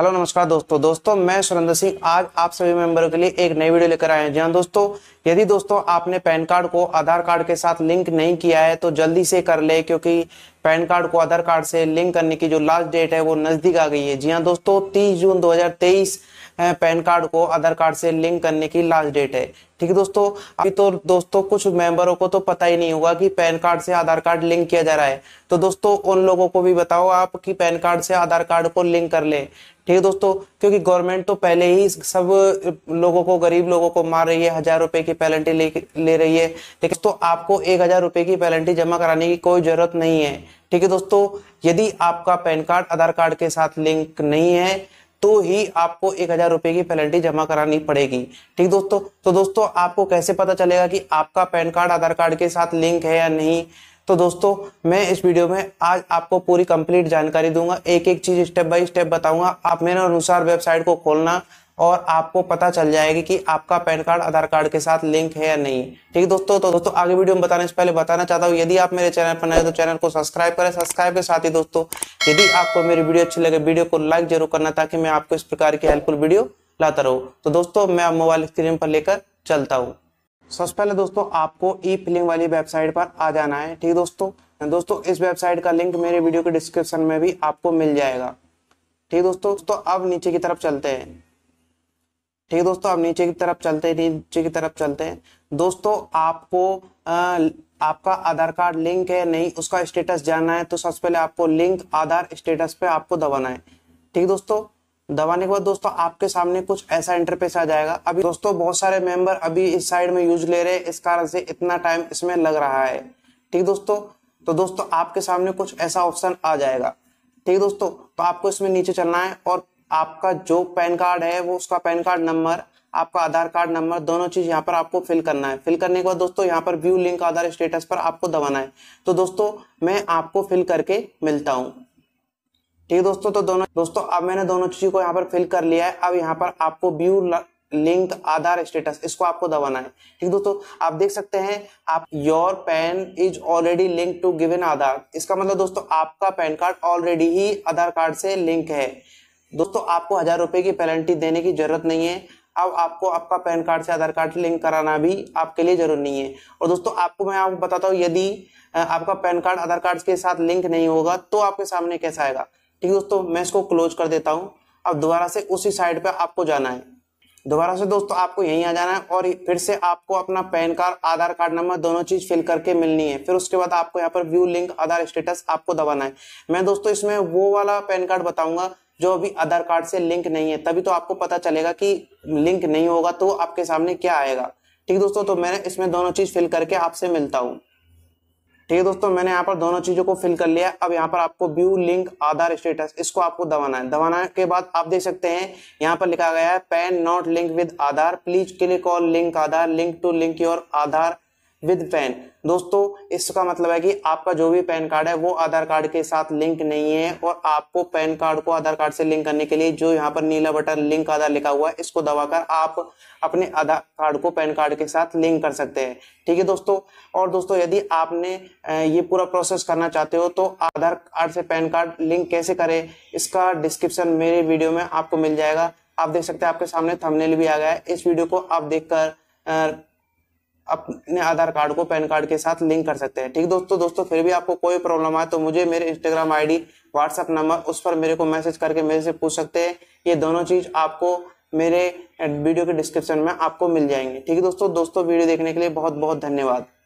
hello नमस्कार दोस्तों दोस्तों मैं सुरेंद्र सिंह आज आप सभी मेंबरों के लिए एक नई वीडियो लेकर आए हैं जी हाँ, दोस्तों यदि दोस्तों आपने पैन कार्ड को आधार कार्ड के साथ लिंक नहीं किया है तो जल्दी से कर ले क्योंकि पैन कार्ड को आधार कार्ड से लिंक करने की जो लास्ट डेट है वो नजदीक आ गई है जी हाँ दोस्तों तीस जून दो पैन कार्ड को आधार कार्ड से लिंक करने की लास्ट डेट है ठीक है दोस्तों अभी तो दोस्तों कुछ मेंबरों को तो पता ही नहीं होगा कि पैन कार्ड से आधार कार्ड लिंक किया जा रहा है तो दोस्तों उन लोगों को भी बताओ आप कि पैन कार्ड से आधार कार्ड को लिंक कर ले ठीक है दोस्तों क्योंकि गवर्नमेंट तो पहले ही सब लोगों को गरीब लोगों को मार रही है हजार रुपए की पेनल्टी ले, ले रही है ठीक है तो आपको एक हजार रुपए की पेनल्टी जमा कराने की कोई जरूरत नहीं है ठीक है दोस्तों यदि आपका पैन कार्ड आधार कार्ड के साथ लिंक नहीं है तो ही आपको एक हजार रुपए की पेनल्टी जमा करानी पड़ेगी ठीक दोस्तों तो दोस्तों आपको कैसे पता चलेगा कि आपका पैन कार्ड आधार कार्ड के साथ लिंक है या नहीं तो दोस्तों मैं इस वीडियो में आज आपको पूरी कंप्लीट जानकारी दूंगा एक एक चीज स्टेप बाय स्टेप बताऊंगा आप मेरे अनुसार वेबसाइट को खोलना और आपको पता चल जाएगी कि आपका पैन कार्ड आधार कार्ड के साथ लिंक है या नहीं ठीक दोस्तों तो दोस्तों आगे वीडियो में बताने से पहले बताना चाहता हूँ यदि आप मेरे चैनल पर नए तो चैनल को सब्सक्राइब करें सब्सक्राइब के साथ ही दोस्तों यदि आपको मेरी वीडियो अच्छी लगे वीडियो को लाइक जरूर करना ताकि मैं आपको इस प्रकार की हेल्पफुल वीडियो लाता रहूँ तो दोस्तों मैं मोबाइल स्क्रीन पर लेकर चलता हूँ सबसे पहले दोस्तों आपको ई फिलिंग वाली वेबसाइट पर आ जाना है ठीक दोस्तों दोस्तों इस वेबसाइट का लिंक मेरे वीडियो के डिस्क्रिप्शन में भी आपको मिल जाएगा ठीक दोस्तों दोस्तों अब नीचे की तरफ चलते हैं ठीक है दोस्तों आप नीचे की तरफ चलते हैं नीचे की तरफ चलते हैं दोस्तों आपको आ, आपका आधार कार्ड लिंक है नहीं उसका स्टेटस जानना है तो सबसे पहले आपको लिंक आधार स्टेटस पे आपको दबाना है ठीक है दोस्तों दबाने के बाद दोस्तों आपके सामने कुछ ऐसा इंटरफेस आ जाएगा अभी दोस्तों बहुत सारे मेंबर अभी इस साइड में यूज ले रहे हैं इस कारण से इतना टाइम इसमें लग रहा है ठीक दोस्तों तो दोस्तों आपके सामने कुछ ऐसा ऑप्शन आ जाएगा ठीक दोस्तों तो आपको इसमें नीचे चलना है और आपका जो पैन कार्ड है वो उसका पैन कार्ड नंबर आपका आधार कार्ड नंबर दोनों चीज यहाँ पर आपको फिल करना है फिल करने के बाद दोस्तों यहाँ पर व्यू लिंक आधार स्टेटस पर आपको दबाना है तो दोस्तों मैं आपको फिल करके मिलता हूँ ठीक है दोस्तों तो दोनों दोस्तों अब मैंने दोनों चीजों को यहाँ पर फिल कर लिया है अब यहाँ पर आपको व्यू लिंक आधार स्टेटस इसको आपको दबाना है ठीक दोस्तों आप देख सकते हैं आप your PAN is already link to given Aadhaar इसका मतलब दोस्तों आपका पैन कार्ड ऑलरेडी ही आधार कार्ड से लिंक है दोस्तों आपको हजार रुपए की पेनल्टी देने की जरूरत नहीं है अब आपको आपका पैन कार्ड से आधार कार्ड लिंक कराना भी आपके लिए जरूरी नहीं है और दोस्तों आपको मैं आपको बताता हूँ यदि आपका पैन कार्ड आधार कार्ड के साथ लिंक नहीं होगा तो आपके सामने कैसा आएगा ठीक है दोस्तों मैं इसको क्लोज कर देता हूँ अब दोबारा से उसी साइड पर आपको जाना है दोबारा से दोस्तों आपको यहीं आ जाना है और फिर से आपको अपना PAN card Aadhaar card number दोनों चीज फिल करके मिलनी है फिर उसके बाद आपको यहाँ पर व्यू लिंक आधार स्टेटस आपको दबाना है मैं दोस्तों इसमें वो वाला पैन कार्ड बताऊंगा जो अभी आधार कार्ड से लिंक नहीं है तभी तो आपको पता चलेगा कि लिंक नहीं होगा तो आपके सामने क्या आएगा ठीक है दोस्तों तो मैंने इसमें दोनों चीज फिल करके आपसे मिलता हूँ ठीक है दोस्तों मैंने यहाँ पर दोनों चीजों को फिल कर लिया अब यहाँ पर आपको व्यू लिंक आधार स्टेटस इसको आपको दबाना है दबाना के बाद आप देख सकते हैं यहाँ पर लिखा गया है PAN not link with Aadhaar please click on link Aadhaar link to link your Aadhaar with PAN दोस्तों इसका मतलब है कि आपका जो भी पैन कार्ड है वो आधार कार्ड के साथ लिंक नहीं है और आपको पैन कार्ड को आधार कार्ड से लिंक करने के लिए जो यहाँ पर नीला बटन लिंक आधार लिखा हुआ है इसको दबाकर आप अपने आधार कार्ड को पैन कार्ड के साथ लिंक कर सकते हैं ठीक है दोस्तों और दोस्तों यदि आपने ये पूरा प्रोसेस करना चाहते हो तो आधार कार्ड से पैन कार्ड लिंक कैसे करें इसका डिस्क्रिप्शन मेरे वीडियो में आपको मिल जाएगा आप देख सकते हैं आपके सामने थमनेल भी आ गया है इस वीडियो को आप देखकर अपने आधार कार्ड को पैन कार्ड के साथ लिंक कर सकते हैं ठीक दोस्तों दोस्तों फिर भी आपको कोई प्रॉब्लम आए तो मुझे मेरे इंस्टाग्राम आईडी व्हाट्सएप नंबर उस पर मेरे को मैसेज करके मेरे से पूछ सकते हैं ये दोनों चीज आपको मेरे वीडियो के डिस्क्रिप्शन में आपको मिल जाएंगे ठीक है दोस्तों दोस्तों वीडियो देखने के लिए बहुत बहुत धन्यवाद